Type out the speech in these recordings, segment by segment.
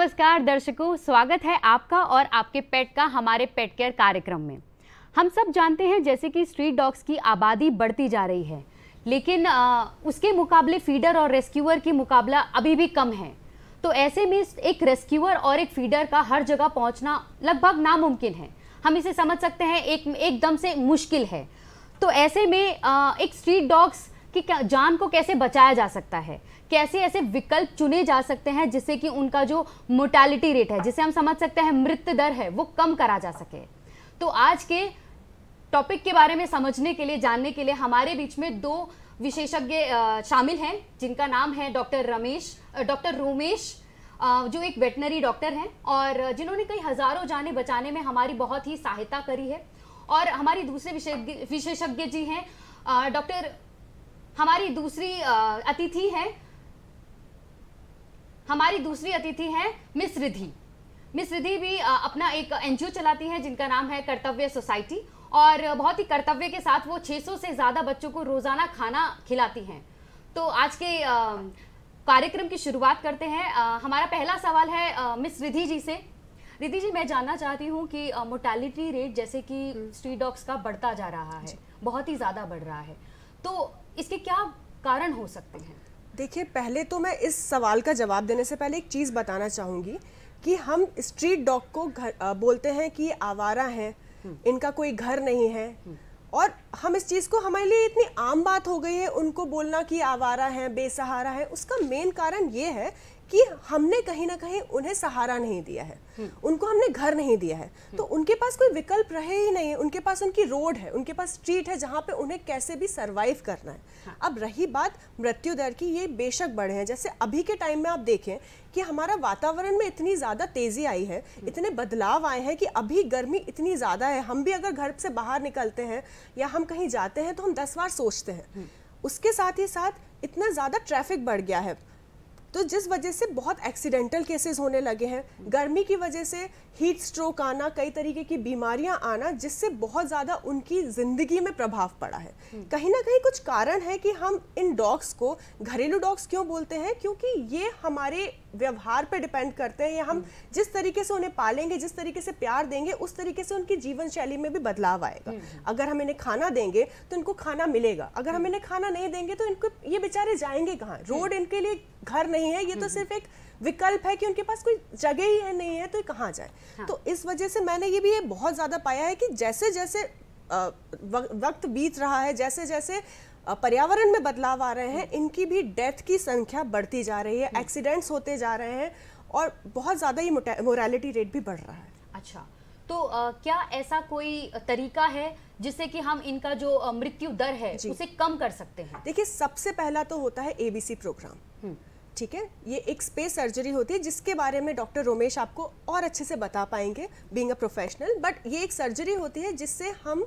नमस्कार दर्शकों स्वागत है आपका और आपके पेट का हमारे पेट केयर कार्यक्रम में हम सब जानते हैं जैसे कि स्ट्रीट डॉग्स की आबादी बढ़ती जा रही है लेकिन आ, उसके मुकाबले फीडर और रेस्क्यूअर की मुकाबला अभी भी कम है तो ऐसे में एक रेस्क्यूअर और एक फीडर का हर जगह पहुंचना लगभग नामुमकिन है हम इसे समझ सकते हैं एक एकदम से मुश्किल है तो ऐसे में आ, एक स्ट्रीट डॉग्स की जान को कैसे बचाया जा सकता है कैसे ऐसे विकल्प चुने जा सकते हैं जिससे कि उनका जो मोर्टैलिटी रेट है जिसे हम समझ सकते हैं मृत्यु दर है वो कम करा जा सके तो आज के टॉपिक के बारे में समझने के लिए जानने के लिए हमारे बीच में दो विशेषज्ञ शामिल हैं जिनका नाम है डॉक्टर रमेश डॉक्टर रोमेश जो एक वेटनरी डॉक्टर हैं और जिन्होंने कई हज़ारों जाने बचाने में हमारी बहुत ही सहायता करी है और हमारी दूसरे विशेषज्ञ जी हैं डॉक्टर हमारी दूसरी अतिथि हैं हमारी दूसरी अतिथि हैं मिस रिधि मिस रिधि भी अपना एक एनजीओ चलाती हैं जिनका नाम है कर्तव्य सोसाइटी और बहुत ही कर्तव्य के साथ वो 600 से ज़्यादा बच्चों को रोज़ाना खाना खिलाती हैं तो आज के कार्यक्रम की शुरुआत करते हैं हमारा पहला सवाल है मिस रिधि जी से रिधि जी मैं जानना चाहती हूँ कि मोटालिटी रेट जैसे कि हम्म। स्ट्रीट डॉग्स का बढ़ता जा रहा है बहुत ही ज़्यादा बढ़ रहा है तो इसके क्या कारण हो सकते हैं देखिए पहले तो मैं इस सवाल का जवाब देने से पहले एक चीज़ बताना चाहूँगी कि हम स्ट्रीट डॉग को घर बोलते हैं कि आवारा हैं हम्म। इनका कोई घर नहीं है हम्म। और हम इस चीज़ को हमारे लिए इतनी आम बात हो गई है उनको बोलना कि आवारा है बेसहारा है उसका मेन कारण ये है कि हमने कहीं ना कहीं उन्हें सहारा नहीं दिया है हम्म। उनको हमने घर नहीं दिया है हम्म। तो उनके पास कोई विकल्प रहे ही नहीं है उनके पास उनकी रोड है उनके पास स्ट्रीट है जहाँ पे उन्हें कैसे भी सर्वाइव करना है हाँ। अब रही बात मृत्यु दर की ये बेशक बढ़े हैं जैसे अभी के टाइम में आप देखें कि हमारा वातावरण में इतनी ज़्यादा तेज़ी आई है हम्म। इतने बदलाव आए हैं कि अभी गर्मी इतनी ज़्यादा है हम भी अगर घर से बाहर निकलते हैं या हम कहीं जाते हैं तो हम दस बार सोचते हैं उसके साथ ही साथ इतना ज़्यादा ट्रैफिक बढ़ गया है तो जिस वजह से बहुत एक्सीडेंटल केसेस होने लगे हैं गर्मी की वजह से हीट स्ट्रोक आना कई तरीके की बीमारियां आना जिससे बहुत ज़्यादा उनकी ज़िंदगी में प्रभाव पड़ा है हम्म। कहीं ना कहीं कुछ कारण है कि हम इन डॉग्स को घरेलू डॉग्स क्यों बोलते हैं क्योंकि ये हमारे व्यवहार पर डिपेंड करते हैं या हम हम्म। जिस तरीके से उन्हें पालेंगे जिस तरीके से प्यार देंगे उस तरीके से उनकी जीवन शैली में भी बदलाव आएगा हम्म, अगर हम इन्हें खाना देंगे तो इनको खाना मिलेगा अगर हम इन्हें खाना नहीं देंगे तो इनको ये बेचारे जाएंगे कहाँ रोड इनके लिए घर नहीं है ये तो सिर्फ एक विकल्प है कि उनके पास कोई जगह ही है नहीं है तो कहाँ जाए हाँ। तो इस वजह से मैंने ये भी ये बहुत ज़्यादा पाया है कि जैसे जैसे वक्त बीत रहा है जैसे जैसे पर्यावरण में बदलाव आ रहे हैं हम्म। इनकी भी डेथ की संख्या बढ़ती जा रही है हम्म। एक्सीडेंट्स होते जा रहे हैं और बहुत ज़्यादा ये मोरालिटी रेट भी बढ़ रहा है अच्छा तो आ, क्या ऐसा कोई तरीका है जिससे कि हम इनका जो मृत्यु दर है उसे कम कर सकते हैं देखिए सबसे पहला तो होता है एबीसी प्रोग्राम ठीक है ये एक स्पेस सर्जरी होती है जिसके बारे में डॉक्टर रोमेश आपको और अच्छे से बता पाएंगे बींग अ प्रोफेशनल बट ये एक सर्जरी होती है जिससे हम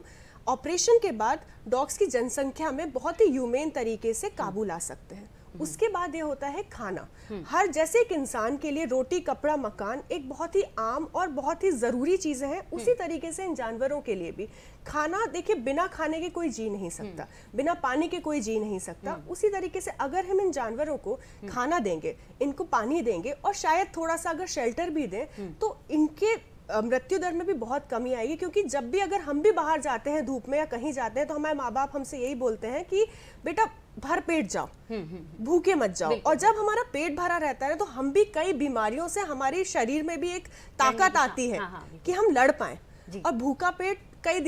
ऑपरेशन के बाद डॉग्स की जनसंख्या में बहुत ही ह्यूमेन तरीके से काबू ला सकते हैं उसके बाद ये होता है खाना हम्म। हर जैसे एक इंसान के लिए रोटी कपड़ा मकान एक बहुत ही आम और बहुत ही ज़रूरी चीज़ें हैं उसी हम्म। तरीके से इन जानवरों के लिए भी खाना देखिए बिना खाने के कोई जी नहीं सकता हम्म। बिना पानी के कोई जी नहीं सकता उसी तरीके से अगर हम इन जानवरों को खाना देंगे इनको पानी देंगे और शायद थोड़ा सा अगर शेल्टर भी दें तो इनके मृत्यु दर में भी बहुत कमी आएगी क्योंकि जब भी अगर हम भी बाहर जाते हैं धूप में या कहीं जाते हैं तो हमारे माँ बाप हमसे यही बोलते हैं कि बेटा भर पेट जाओ हम्म, हम्म, हम्म। भूखे मत जाओ और जब हमारा पेट भरा रहता है तो हम भी कई बीमारियों से हमारे शरीर में भी एक ताकत हाँ। आती है हाँ, हाँ, कि हम लड़ पाए और भूखा पेट कई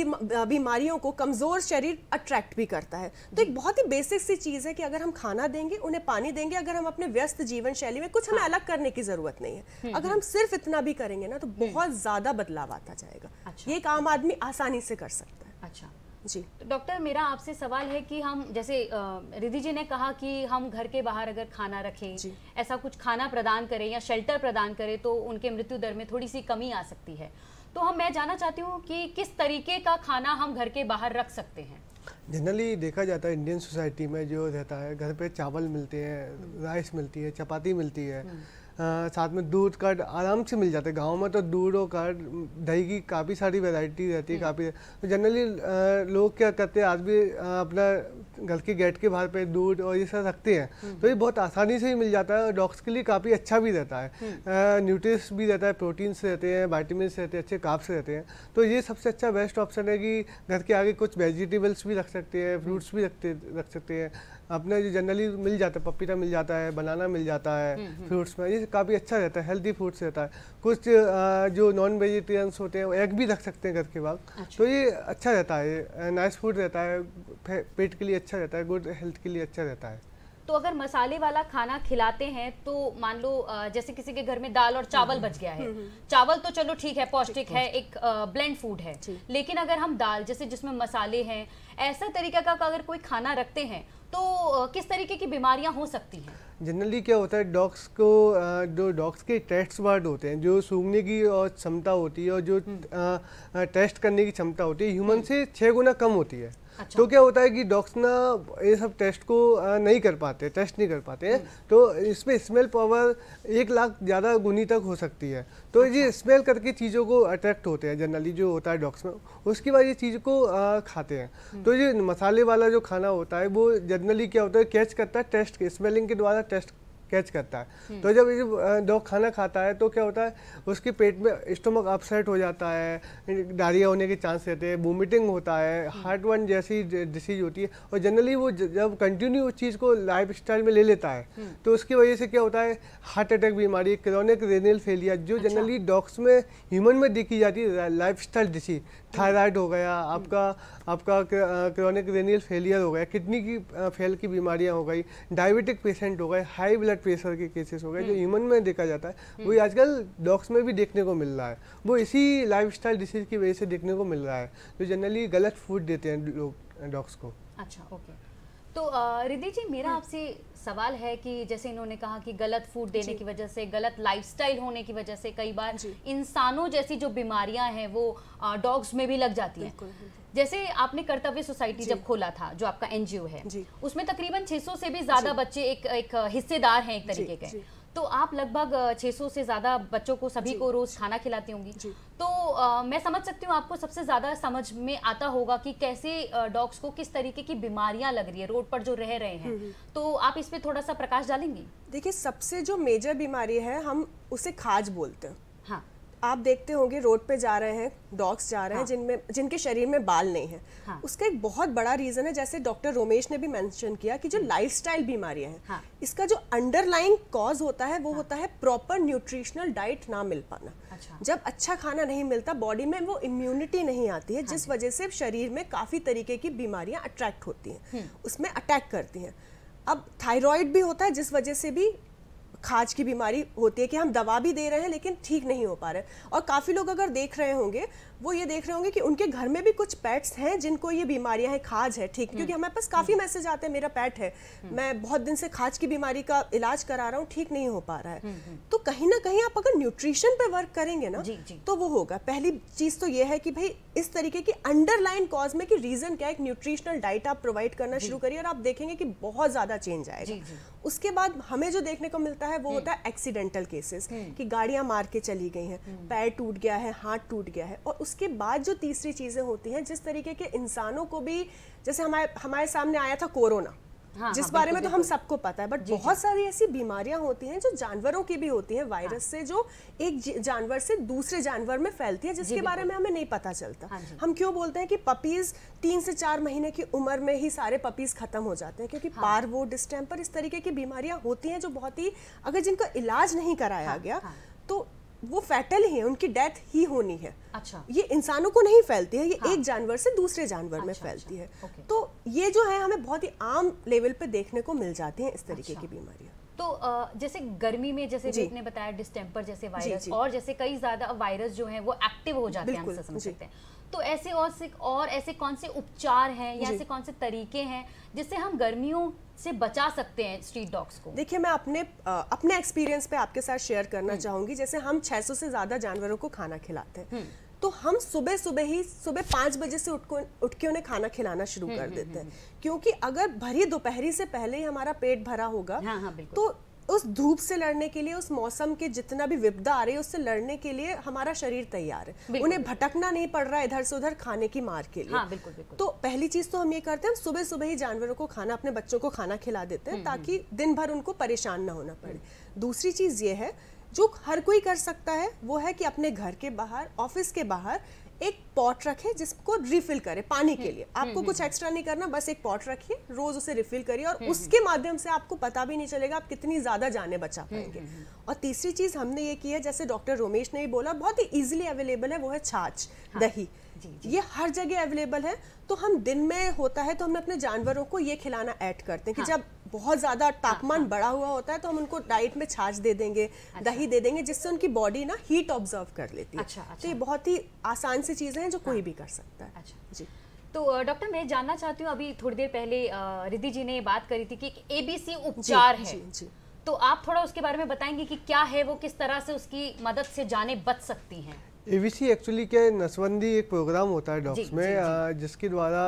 बीमारियों को कमज़ोर शरीर अट्रैक्ट भी करता है तो एक बहुत ही बेसिक सी चीज़ है कि अगर हम खाना देंगे उन्हें पानी देंगे अगर हम अपने व्यस्त जीवन शैली में कुछ हमें हाँ। अलग करने की ज़रूरत नहीं है हम्म, अगर हम्म। हम सिर्फ इतना भी करेंगे ना तो हम्म। बहुत ज़्यादा बदलाव आता जाएगा अच्छा। ये एक आम आदमी आसानी से कर सकता है अच्छा जी तो डॉक्टर मेरा आपसे सवाल है कि हम जैसे रिधि जी ने कहा कि हम घर के बाहर अगर खाना रखें ऐसा कुछ खाना प्रदान करें या शेल्टर प्रदान करें तो उनके मृत्यु दर में थोड़ी सी कमी आ सकती है तो हम मैं जानना चाहती हूँ कि किस तरीके का खाना हम घर के बाहर रख सकते हैं जनरली देखा जाता है इंडियन सोसाइटी में जो रहता है घर पे चावल मिलते हैं राइस मिलती है चपाती मिलती है हम्म। साथ में दूध कर्ड आराम से मिल जाते हैं गाँव में तो दूध और कर्ड दही की काफ़ी सारी वैरायटी रहती है हम्म। काफ़ी तो जनरली लोग क्या करते हैं आज भी अपना घर के गेट के बाहर पे दूध और ये सब रखते हैं हम्म। तो ये बहुत आसानी से ही मिल जाता है और डॉग्स के लिए काफ़ी अच्छा भी रहता है न्यूट्रिश हम्म। भी रहता है प्रोटीन्स रहते हैं वाइटामिन रहते हैं अच्छे काप्स रहते हैं तो ये सबसे अच्छा बेस्ट ऑप्शन है कि घर के आगे कुछ वेजिटेबल्स भी रख सकते हैं फ्रूट्स भी रखते रख सकते हैं अपने जो जनरली मिल जाता है पपीता मिल जाता है बनाना मिल जाता है फ्रूट्स में ये से काफ़ी अच्छा रहता है हेल्दी फूड्स रहता है कुछ जो नॉन वेजिटेरियंस होते हैं वो एग भी रख सकते हैं घर के बाद अच्छा। तो ये अच्छा रहता है नाइस फूड रहता है पेट के लिए अच्छा रहता है गुड हेल्थ के लिए अच्छा रहता है तो अगर मसाले वाला खाना खिलाते हैं तो मान लो जैसे किसी के घर में दाल और चावल बच गया है हम्म, हम्म, हम्म। चावल तो चलो ठीक है पौष्टिक है एक ब्लेंड फूड है लेकिन अगर हम दाल जैसे जिसमें मसाले हैं ऐसा तरीका का अगर कोई खाना रखते हैं तो किस तरीके की बीमारियां हो सकती हैं जनरली क्या होता है डॉग्स को जो डॉग्स के टेस्ट वर्ड होते हैं जो सूंघने की और क्षमता होती है और जो टेस्ट हम्म। करने की क्षमता होती है ह्यूमन से छः गुना कम होती है अच्छा। तो क्या होता है कि डॉग्स ना ये सब टेस्ट को नहीं कर पाते टेस्ट नहीं कर पाते हैं हम्म। तो इसमें स्मेल पावर एक लाख ज़्यादा गुनी तक हो सकती है तो अच्छा। ये स्मेल करके चीज़ों को अट्रैक्ट होते हैं जनरली जो होता है डॉग्स में उसके बाद ये चीज़ को आ, खाते हैं हम्म। तो ये मसाले वाला जो खाना होता है वो जनरली क्या होता है कैच करता है टेस्ट स्मेलिंग के द्वारा टेस्ट कैच करता है हम्म। तो जब ये डॉग खाना खाता है तो क्या होता है उसके पेट में स्टोमक अपसेट हो जाता है डायरिया होने के चांस रहते हैं वोमिटिंग होता है हम्म। हार्ट वन जैसी डिसीज होती है और जनरली वो जब कंटिन्यू उस चीज़ को लाइफ स्टाइल में ले लेता है हम्म। तो उसकी वजह से क्या होता है हार्ट अटैक बीमारी क्रोनिक रेनियल फेलियर जो जनरली अच्छा। डॉग्स में ह्यूमन में देखी जाती है लाइफ स्टाइल डिसीज थायराइड हो गया आपका आपका क्रोनिक रेनियल फेलियर हो गया किडनी की फेल की बीमारियाँ हो गई डायबिटिक पेशेंट हो गए हाई ब्लड ब्लड प्रेशर के केसेस हो गए जो ह्यूमन में देखा जाता है हम्म। वही आजकल डॉग्स में भी देखने को मिल रहा है वो इसी लाइफ डिसीज की वजह से देखने को मिल रहा है जो जनरली गलत फूड देते हैं लोग डॉग्स को अच्छा ओके तो रिद्धि जी मेरा हम्म। आपसे सवाल है कि जैसे इन्होंने कहा कि गलत फूड देने की वजह से गलत लाइफस्टाइल होने की वजह से कई बार इंसानों जैसी जो बीमारियां हैं वो डॉग्स में भी लग जाती हैं जैसे आपने कर्तव्य सोसाइटी जब खोला था जो आपका एनजीओ है उसमें तकरीबन 600 से भी ज्यादा बच्चे एक एक हिस्सेदार हैं एक तरीके के तो आप लगभग 600 से ज़्यादा बच्चों को सभी को रोज़ खाना खिलाती होंगी तो आ, मैं समझ सकती हूँ आपको सबसे ज़्यादा समझ में आता होगा कि कैसे डॉग्स को किस तरीके की बीमारियां लग रही है रोड पर जो रह रहे हैं हम्म, हम्म। तो आप इस पर थोड़ा सा प्रकाश डालेंगे देखिए सबसे जो मेजर बीमारी है हम उसे खाज बोलते हैं हाँ आप देखते होंगे रोड पे जा रहे हैं डॉग्स जा रहे हैं हाँ। जिनमें जिनके शरीर में बाल नहीं है हाँ। उसका एक बहुत बड़ा रीज़न है जैसे डॉक्टर रोमेश ने भी मेंशन किया कि जो लाइफस्टाइल हाँ। बीमारियां हैं हाँ। इसका जो अंडरलाइंग कॉज होता है वो हाँ। होता है प्रॉपर न्यूट्रिशनल डाइट ना मिल पाना अच्छा। जब अच्छा खाना नहीं मिलता बॉडी में वो इम्यूनिटी नहीं आती है हाँ। जिस वजह से शरीर में काफ़ी तरीके की बीमारियां अट्रैक्ट होती हैं हम्म। उसमें अटैक करती हैं अब थायराइड भी होता है जिस वजह से भी खाज की बीमारी होती है कि हम दवा भी दे रहे हैं लेकिन ठीक नहीं हो पा रहे और काफ़ी लोग अगर देख रहे होंगे वो ये देख रहे होंगे कि उनके घर में भी कुछ पेट्स हैं जिनको ये बीमारियां हैं खाज है ठीक क्योंकि हम्म। हमारे पास काफ़ी मैसेज हम्म। आते हैं मेरा पेट है हम्म। मैं बहुत दिन से खाज की बीमारी का इलाज करा रहा हूँ ठीक नहीं हो पा रहा है तो कहीं ना कहीं आप अगर न्यूट्रिशन पे वर्क करेंगे ना तो वो होगा पहली चीज़ तो ये है कि भाई इस तरीके की अंडरलाइन कॉज में कि रीज़न क्या है न्यूट्रिशनल डाइट आप प्रोवाइड करना शुरू करिए और आप देखेंगे कि बहुत ज़्यादा चेंज आएगा उसके बाद हमें जो देखने को मिलता है वो होता है एक्सीडेंटल केसेस कि गाड़ियां मार के चली गई हैं पैर टूट गया है हाथ टूट गया है और उसके बाद जो तीसरी चीज़ें होती हैं जिस तरीके के इंसानों को भी जैसे हमारे हमारे सामने आया था कोरोना हाँ, हाँ जिस हाँ, बारे में तो हम सबको पता है बट बहुत सारी ऐसी बीमारियां होती हैं जो जानवरों की भी होती हैं वायरस हाँ, से जो एक जानवर से दूसरे जानवर में फैलती है जिसके बारे में हमें नहीं पता चलता हाँ, हम क्यों बोलते हैं कि पपीज तीन से चार महीने की उम्र में ही सारे पपीज खत्म हो जाते हैं क्योंकि हाँ, पार वो डिस्टेम्पर इस तरीके की बीमारियां होती हैं जो बहुत ही अगर जिनका इलाज नहीं कराया हाँ, गया हाँ। वो फैटल है उनकी डेथ ही होनी है अच्छा ये इंसानों को नहीं फैलती है ये हाँ। एक जानवर से दूसरे जानवर अच्छा, में अच्छा। फैलती अच्छा, है तो ये जो है हमें बहुत ही आम लेवल पे देखने को मिल जाती है इस तरीके अच्छा, की बीमारियां तो जैसे गर्मी में जैसे ने बताया डिस्टेम्पर जैसे वायरस और जैसे कई ज्यादा वायरस जो है वो एक्टिव हो जाते हैं समझ सकते हैं तो ऐसे और से और ऐसे कौन से उपचार हैं या ऐसे कौन से तरीके हैं जिससे हम गर्मियों से बचा सकते हैं स्ट्रीट डॉग्स को देखिए मैं अपने आ, अपने एक्सपीरियंस पे आपके साथ शेयर करना हम्म। चाहूंगी जैसे हम 600 से ज़्यादा जानवरों को खाना खिलाते हैं हम्म। तो हम सुबह सुबह ही सुबह पांच बजे से उठ उठ के उन्हें खाना खिलाना शुरू हम्म, कर देते हैं क्योंकि अगर भरी दोपहरी से पहले ही हमारा पेट भरा होगा हाँ, हाँ, तो उस धूप से लड़ने के लिए उस मौसम के जितना भी विपदा आ रही है उससे लड़ने के लिए हमारा शरीर तैयार है उन्हें भटकना नहीं पड़ रहा है इधर से उधर खाने की मार के लिए हाँ, बिल्कुल, बिल्कुल। तो पहली चीज तो हम ये करते हैं सुबह सुबह ही जानवरों को खाना अपने बच्चों को खाना खिला देते हैं हम्म, हम्म। ताकि दिन भर उनको परेशान ना होना पड़े दूसरी चीज ये है जो हर कोई कर सकता है वो है कि अपने घर के बाहर ऑफिस के बाहर एक पॉट रखें जिसको रिफिल करें पानी हम्म, के लिए आपको हम्म, कुछ एक्स्ट्रा हम्म। नहीं करना बस एक पॉट रखिए रोज उसे रिफिल करिए और उसके माध्यम से आपको पता भी नहीं चलेगा आप कितनी ज्यादा जाने बचा पाएंगे और तीसरी चीज हमने ये की है जैसे डॉक्टर रोमेश ने बोला बहुत ही इजिली अवेलेबल है वो है छाछ हाँ, दही जी, जी। ये हर जगह अवेलेबल है तो हम दिन में होता है तो हम अपने जानवरों को ये खिलाना ऐड करते हैं कि हाँ। जब बहुत ज़्यादा तापमान हाँ, हाँ, बढ़ा हुआ होता है तो हम उनको डाइट में छाछ दे देंगे अच्छा, दही दे देंगे जिससे उनकी बॉडी ना हीट ऑब्जर्व कर लेती है अच्छा, तो अच्छा, तो ये बहुत ही आसान सी चीज़ें हैं जो कोई हाँ। भी कर सकता है अच्छा जी तो डॉक्टर मैं जानना चाहती हूँ अभी थोड़ी देर पहले रिद्धि जी ने ये बात करी थी कि एबीसी उपचार है तो आप थोड़ा उसके बारे में बताएंगे कि क्या है वो किस तरह से उसकी मदद से जाने बच सकती हैं एवीसी एक्चुअली क्या है नसबंदी एक प्रोग्राम होता है डॉग्स में जी, जी. आ, जिसके द्वारा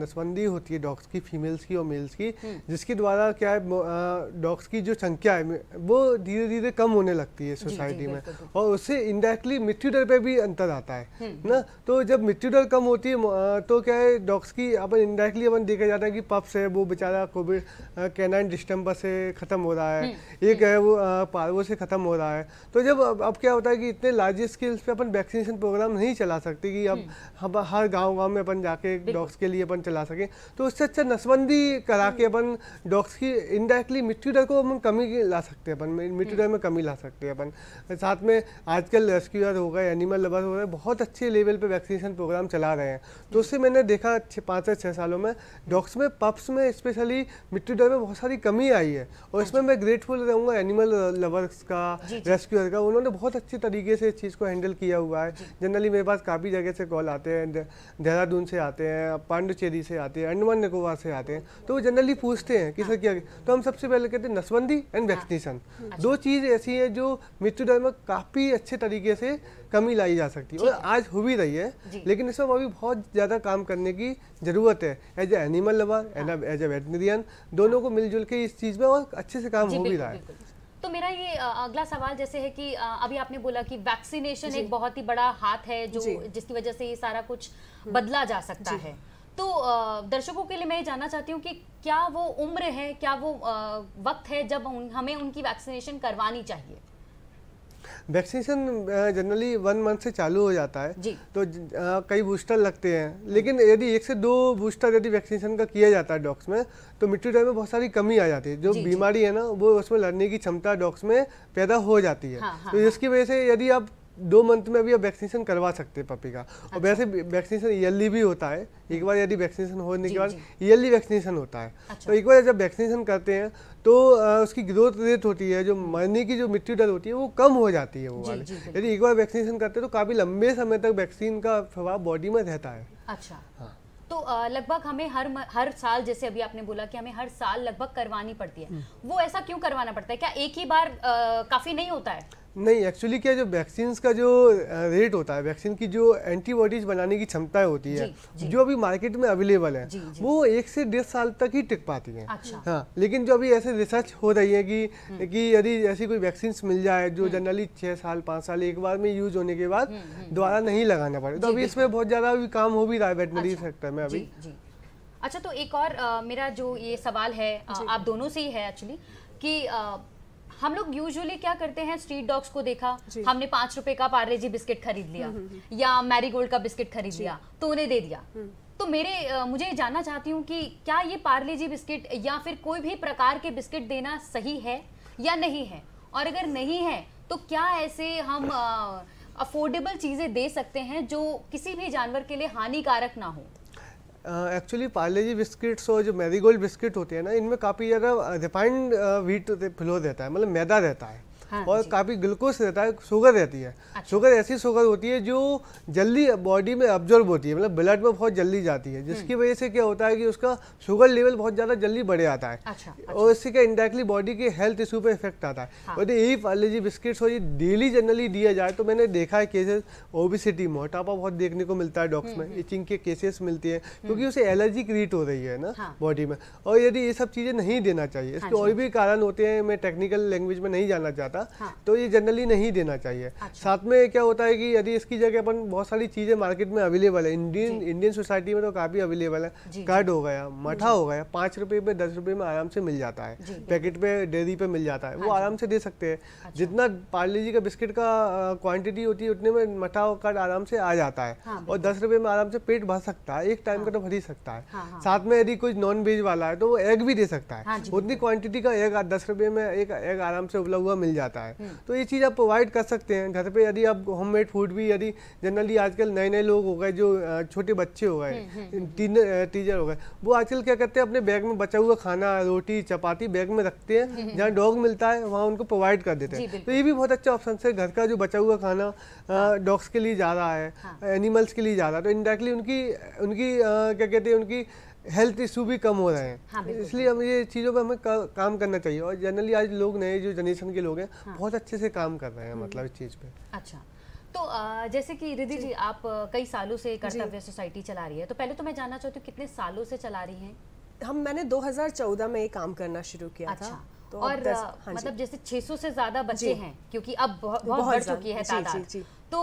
नसबंदी होती है डॉग्स की फीमेल्स की और मेल्स की हम्म। जिसके द्वारा क्या है डॉग्स की जो संख्या है वो धीरे धीरे कम होने लगती है सोसाइटी जी, में और उससे इनडायरेक्टली मृत्यु दर पर भी अंतर आता है हम्म। ना तो जब मृत्यु दर कम होती है तो क्या है डॉग्स की अपन इनडायरेक्टली अपन देखा जाता है कि पप्स है वो बेचारा कोविड कैनाइन डिस्टम्बर से ख़त्म हो रहा है हम्म, एक है वो पार्वो से ख़त्म हो रहा है तो जब अब क्या होता है कि इतने लार्ज स्केल्स पर अपन वैक्सीनेशन प्रोग्राम नहीं चला सकते कि अब हम्म। हम हर गांव गांव में अपन जाके डॉग्स के लिए अपन चला सकें तो उससे अच्छा नसबंदी करा के हम्म। अपन डॉग्स की इनडायरेक्टली मृत्यु दर को अपन कमी ला सकते हैं अपन मृत्यु हम्म। दर में कमी ला सकते हैं अपन साथ में आजकल रेस्क्यूअर हो गए एनिमल लवर हो गए बहुत अच्छे लेवल पर वैक्सीनेशन प्रोग्राम चला रहे हैं तो उससे मैंने देखा पाँच से छः सालों में डॉग्स में पप्स में स्पेशली मृत्यु दर में बहुत सारी कमी आई है और इसमें हाँ मैं ग्रेटफुल रहूँगा एनिमल लवर्स का रेस्क्यूअर का उन्होंने बहुत अच्छे तरीके से इस चीज़ को हैंडल किया हुआ है जनरली मेरे पास काफ़ी जगह से कॉल आते हैं देहरादून से आते हैं पांडुचेरी से आते हैं अंडमान निकोबार से आते हैं तो वो जनरली पूछते हैं कि सर हाँ। क्या तो हम सबसे पहले कहते हैं नसबंदी एंड वैक्सीनेशन हाँ। अच्छा। दो चीज़ ऐसी हैं जो मृत्यु दर में काफ़ी अच्छे तरीके से कमी लाई जा सकती है और आज हो भी रही है लेकिन इसमें अभी बहुत ज़्यादा काम करने की ज़रूरत है as a animal lover as a veterinarian दोनों को मिलजुल के इस चीज़ में और अच्छे से काम हो भी रहा है तो मेरा ये अगला सवाल जैसे है कि अभी आपने बोला कि वैक्सीनेशन एक बहुत ही बड़ा हाथ है जो जिसकी वजह से ये सारा कुछ हम्म। बदला जा सकता है तो दर्शकों के लिए मैं जानना चाहती हूँ कि क्या वो उम्र है क्या वो वक्त है जब हमें उनकी वैक्सीनेशन करवानी चाहिए वैक्सीनेशन जनरली वन मंथ से चालू हो जाता है जी। तो uh, कई बूस्टर लगते हैं लेकिन यदि एक से दो बूस्टर यदि वैक्सीनेशन का किया जाता है डॉक्स में तो मिट्टी टाइम में बहुत सारी कमी आ जाती है जो बीमारी है ना वो उसमें लड़ने की क्षमता डॉक्स में पैदा हो जाती है हाँ, हाँ, तो इसकी हाँ। वजह से यदि आप दो मंथ में भी आप वैक्सीनेशन करवा सकते हैं पपी का अच्छा। और वैसे वैक्सीनेशन ईयरली भी होता है एक बार यदि वैक्सीनेशन होने के बाद ईयरली वैक्सीनेशन होता है अच्छा। तो एक बार जब वैक्सीनेशन करते हैं तो उसकी ग्रोथ रेट होती है जो मरने की जो मृत्यु दर होती है वो कम हो जाती है वो वाले यदि एक बार वैक्सीनेशन करते हैं तो काफ़ी लंबे समय तक वैक्सीन का प्रभाव बॉडी में रहता है अच्छा हाँ तो लगभग हमें हर हर साल जैसे अभी आपने बोला कि हमें हर साल लगभग करवानी पड़ती है हम्म। वो ऐसा क्यों करवाना पड़ता है क्या एक ही बार आ, काफ़ी नहीं होता है नहीं एक्चुअली क्या जो वैक्सीन का जो रेट होता है वैक्सीन की जो एंटीबॉडीज बनाने की क्षमता होती है जी, जी. जो अभी मार्केट में अवेलेबल है जी, जी. वो एक से डेढ़ साल तक ही टिक पाती है अच्छा। हाँ लेकिन जो अभी ऐसे रिसर्च हो रही है कि हम्म। कि यदि ऐसी कोई वैक्सीन मिल जाए जो जनरली हम्म। छः साल पाँच साल एक बार में यूज होने के बाद हम्म, दोबारा नहीं लगाना पड़े तो अभी इसमें बहुत ज़्यादा अभी काम हो भी रहा है वेटनरी सेक्टर अच्छा। में अभी अच्छा तो एक और मेरा जो ये सवाल है आप दोनों से ही है एक्चुअली कि हम लोग यूजुअली क्या करते हैं स्ट्रीट डॉग्स को देखा हमने पांच रुपए का पार्ले जी बिस्किट खरीद लिया हम्म, हम्म, हम्म। या मैरीगोल्ड का बिस्किट खरीद लिया तो उन्हें दे दिया तो मेरे मुझे जानना चाहती हूँ कि क्या ये पार्ले जी बिस्किट या फिर कोई भी प्रकार के बिस्किट देना सही है या नहीं है और अगर नहीं है तो क्या ऐसे हम अफोर्डेबल चीज़ें दे सकते हैं जो किसी भी जानवर के लिए हानिकारक ना हो एक्चुअली पार्ले जी बिस्किट्स और जो मैरीगोल्ड बिस्किट होते हैं ना इनमें काफ़ी ज़्यादा रिफाइंड व्हीट फ्लो रहता है मतलब मैदा रहता है हाँ, और काफ़ी ग्लूकोज रहता है शुगर रहती है अच्छा। शुगर ऐसी शुगर होती है जो जल्दी बॉडी में अब्जॉर्ब होती है मतलब ब्लड में बहुत जल्दी जाती है जिसकी हम्म। वजह से क्या होता है कि उसका शुगर लेवल बहुत ज़्यादा जल्दी बढ़ जाता है अच्छा, अच्छा। और इससे क्या इंडायरेक्टली बॉडी के हेल्थ इशू पर इफेक्ट आता है हाँ। और यही एलर्जी बिस्किट्स और ये डेली जनरली दिया जाए तो मैंने देखा है केसेस ओबिसिटी मोटापा बहुत देखने को मिलता है डॉक्टर हम्म, में इचिंग हम्म। के केसेस मिलते हैं क्योंकि उसे एलर्जी क्रिएट हो रही है ना बॉडी हाँ। में और यदि ये सब चीज़ें नहीं देना चाहिए इसके और भी कारण होते हैं मैं टेक्निकल लैंग्वेज में नहीं जाना चाहता जाता हाँ। तो ये जनरली नहीं देना चाहिए अच्छा। साथ में क्या होता है कि यदि इसकी जगह अपन बहुत सारी चीज़ें मार्केट में अवेलेबल है इंडियन इंडियन सोसाइटी में तो काफ़ी अवेलेबल है कर्ड हो गया मठा हो गया पांच रुपए में दस रुपए में आराम से मिल जाता है पैकेट पे डेयरी पे मिल जाता है वो हाँ आराम से दे सकते हैं अच्छा। जितना पार्ले जी का बिस्किट का क्वान्टिटी होती है उतने में मठा और कार्ड आराम से आ जाता है हाँ, और दस रुपए में आराम से पेट भर सकता है एक टाइम हाँ। का तो भर ही सकता है साथ में यदि कुछ नॉन वेज वाला है तो वो एग भी दे सकता है उतनी क्वांटिटी का एग दस रुपए में एक एग आराम से उपलब्ध हुआ मिल जाता है जाता है हम्म। तो ये चीज़ आप प्रोवाइड कर सकते हैं घर पे यदि आप होम फूड भी यदि जनरली आजकल नए नए लोग हो गए जो छोटे बच्चे हो गए हम्म, हम्म, टीचर हो गए वो आजकल क्या करते हैं अपने बैग में बचा हुआ खाना रोटी चपाती बैग में रखते हैं जहाँ डॉग मिलता है वहाँ उनको प्रोवाइड कर देते हैं तो ये भी बहुत अच्छा ऑप्शन है घर का जो बचा हुआ खाना डॉग्स हाँ। के लिए जा रहा है एनिमल्स हाँ। के लिए जा रहा है तो इनडायरेक्टली उनकी उनकी क्या कहते हैं उनकी हेल्थ इशू भी कम हो रहे हैं हाँ, इसलिए हम ये चीज़ों पर हमें का, काम करना चाहिए और जनरली आज लोग नए जो जनरेशन के लोग हैं हाँ। बहुत अच्छे से काम कर रहे हैं मतलब इस चीज़ पे अच्छा तो जैसे कि रिधि जी जी आप कई सालों से कर्तव्य सोसाइटी चला रही है तो पहले तो मैं जानना चाहती हूँ कितने सालों से चला रही है हम मैंने दो में ये काम करना शुरू किया था अच्छा। तो और दस, हाँ मतलब जैसे 600 से ज्यादा बच्चे हैं क्योंकि अब बहुत, बढ़ चुकी है तादाद तो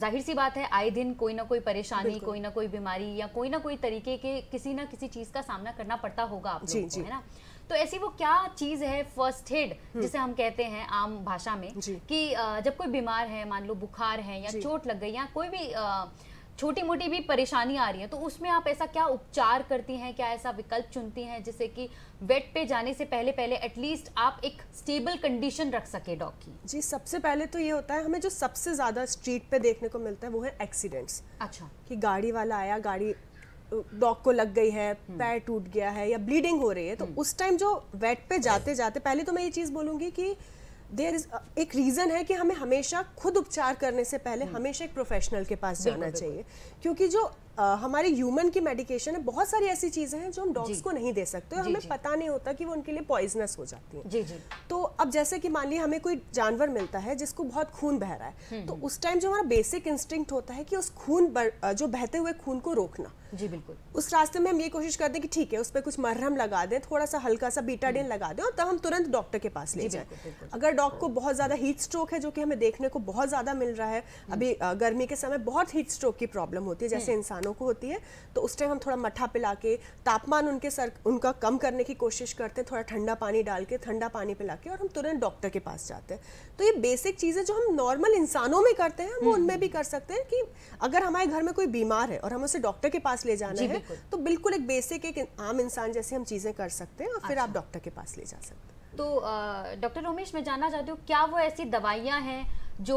जाहिर सी बात है आए दिन कोई ना कोई परेशानी कोई ना कोई बीमारी या कोई ना कोई तरीके के किसी ना किसी चीज का सामना करना पड़ता होगा आप लोगों को है ना तो ऐसी वो क्या चीज है फर्स्ट हम्म। एड जिसे हम कहते हैं आम भाषा में कि जब कोई बीमार है मान लो बुखार है या चोट लग गई या कोई भी छोटी मोटी भी परेशानी आ रही है तो उसमें आप ऐसा क्या उपचार करती हैं क्या ऐसा विकल्प चुनती हैं जिससे कि वेट पे जाने से पहले पहले एटलीस्ट आप एक स्टेबल कंडीशन रख सके डॉग की जी सबसे पहले तो ये होता है हमें जो सबसे ज़्यादा स्ट्रीट पे देखने को मिलता है वो है एक्सीडेंट्स अच्छा कि गाड़ी वाला आया गाड़ी डॉग को लग गई है हम्म। पैर टूट गया है या ब्लीडिंग हो रही है तो हम्म। उस टाइम जो वेट पे जाते जाते पहले तो मैं ये चीज़ बोलूंगी कि देर इज एक रीज़न है कि हमें हमेशा खुद उपचार करने से पहले हम्म। हमेशा एक प्रोफेशनल के पास जाना चाहिए क्योंकि जो हमारे ह्यूमन की मेडिकेशन है बहुत सारी ऐसी चीज़ें हैं जो हम डॉग्स को नहीं दे सकते जी, हमें पता नहीं होता कि वो उनके लिए पॉइजनस हो जाती हैं जी जी तो अब जैसे कि मान लीजिए हमें कोई जानवर मिलता है जिसको बहुत खून बह रहा है हम्म, तो हम्म। उस टाइम जो हमारा बेसिक इंस्टिंक्ट होता है कि उस खून जो बहते हुए खून को रोकना जी बिल्कुल उस रास्ते में हम ये कोशिश करते हैं कि ठीक है उस पर कुछ मरहम लगा दें थोड़ा सा हल्का सा बीटाडिन लगा दें और तब हम तुरंत डॉक्टर के पास ले जाए अगर डॉक्टर को बहुत ज़्यादा हीट स्ट्रोक है जो कि हमें देखने को बहुत ज़्यादा मिल रहा है हम्म। अभी गर्मी के समय बहुत हीट स्ट्रोक की प्रॉब्लम होती है जैसे हम्म। इंसानों को होती है तो उस टाइम हम थोड़ा मठा पिला के तापमान उनके सर उनका कम करने की कोशिश करते हैं थोड़ा ठंडा पानी डाल के ठंडा पानी पिला के और हम तुरंत डॉक्टर के पास जाते हैं तो ये बेसिक चीज़ें जो हम नॉर्मल इंसानों में करते हैं हम वो हम्म, उनमें भी कर सकते हैं कि अगर हमारे घर में कोई बीमार है और हम उसे डॉक्टर के पास पास ले जाना है तो बिल्कुल एक बेसिक एक आम इंसान जैसे हम चीज़ें कर सकते हैं और फिर आप डॉक्टर अच्छा। के पास ले जा सकते हैं तो डॉक्टर रोमेश मैं जानना चाहती हूँ क्या वो ऐसी दवाइयाँ हैं जो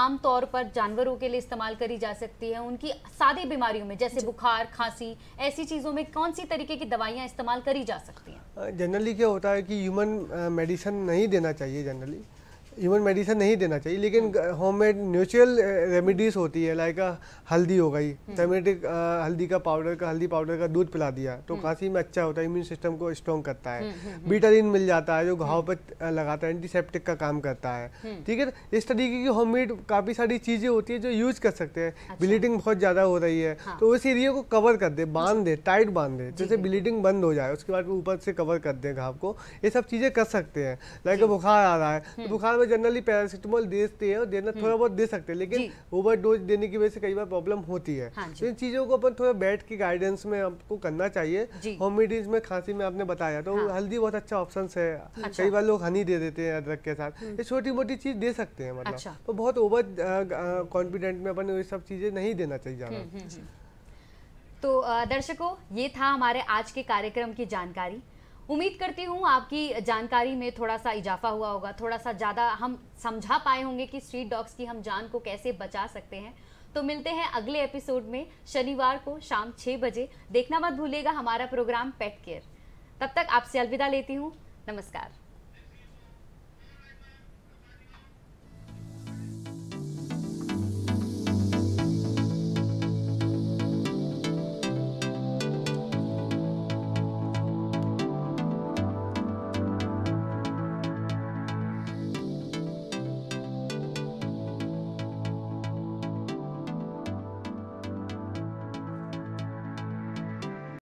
आम तौर पर जानवरों के लिए इस्तेमाल करी जा सकती है उनकी सादी बीमारियों में जैसे बुखार खांसी ऐसी चीज़ों में कौन सी तरीके की दवाइयाँ इस्तेमाल करी जा सकती हैं जनरली क्या होता है कि ह्यूमन मेडिसिन नहीं देना चाहिए जनरली ह्यूमन मेडिसिन नहीं देना चाहिए लेकिन होममेड न्यूचुरल रेमिडीज़ होती है लाइक हल्दी हो गई टर्मेटिक हम्म। हल्दी का पाउडर का हल्दी पाउडर का दूध पिला दिया तो हम्म। खांसी में अच्छा होता है इम्यून सिस्टम को स्ट्रॉन्ग करता है बीटालिन हम्म, मिल जाता है जो घाव पर लगाता है एंटीसेप्टिक का काम करता है ठीक है इस तरीके की होममेड काफ़ी सारी चीज़ें होती है जो यूज़ कर सकते हैं ब्लीडिंग अच्छा। बहुत ज़्यादा हो रही है हाँ। तो उस एरिया को कवर कर दे बांध दे टाइट अच्छा। बांध दे जैसे ब्लीडिंग बंद हो जाए उसके बाद ऊपर से कवर कर दे घाव को ये सब चीज़ें कर सकते हैं लाइक बुखार आ रहा है तो बुखार में में जनरली पैरासिटामोल देते हैं और देना हम्म। थोड़ा बहुत दे सकते हैं लेकिन ओवर डोज देने की वजह से कई बार प्रॉब्लम होती है हाँ तो इन चीज़ों को अपन थोड़ा बैठ के गाइडेंस में आपको करना चाहिए होमिडीज में खांसी में आपने बताया तो हल्दी हाँ। बहुत अच्छा ऑप्शन है अच्छा। कई बार लोग हनी दे देते हैं अदरक के साथ हम्म। ये छोटी मोटी चीज़ दे सकते हैं मतलब अच्छा। तो बहुत ओवर कॉन्फिडेंट में अपन ये सब चीज़ें नहीं देना चाहिए ज़्यादा हम्म, तो दर्शकों ये था हमारे आज के कार्यक्रम की जानकारी उम्मीद करती हूँ आपकी जानकारी में थोड़ा सा इजाफा हुआ होगा थोड़ा सा ज़्यादा हम समझा पाए होंगे कि स्ट्रीट डॉग्स की हम जान को कैसे बचा सकते हैं तो मिलते हैं अगले एपिसोड में शनिवार को शाम छः बजे देखना मत भूलेगा हमारा प्रोग्राम पेट केयर तब तक आपसे अलविदा लेती हूँ नमस्कार